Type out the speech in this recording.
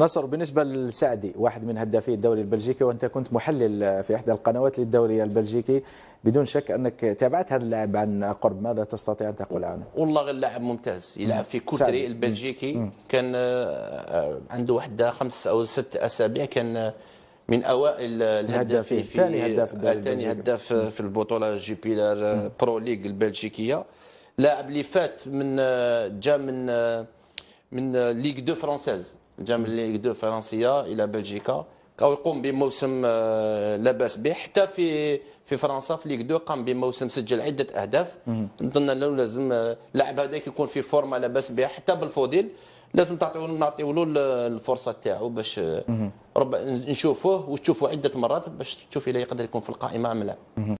نصر بالنسبة للسعدي واحد من هدافي الدوري البلجيكي وأنت كنت محلل في إحدى القنوات للدوري البلجيكي بدون شك أنك تابعت هذا اللاعب عن قرب ماذا تستطيع أن تقول عنه؟ والله اللاعب ممتاز يلعب في كوتري البلجيكي مم. كان آه، آه، عنده واحدة خمس أو ست أسابيع كان آه، من اوائل الهدافين في ثاني هداف هداف في البطوله جي بيلر برو ليغ البلجيكيه لاعب اللي فات من جا من من ليغ دو فرانسيز جا من ليغ دو فرنسيه الى بلجيكا او يقوم بموسم آه، باس به حتى في في فرنسا في ليغ دو قام بموسم سجل عده اهداف نظن انه لازم آه، اللاعب هذاك يكون في فورما لا باس به حتى بالفوديل لازم تعطيو نعطيو له الفرصه تاعو باش آه، ربما نشوفوه وتشوفوا عده مرات باش تشوف الا يقدر يكون في القائمه ام لا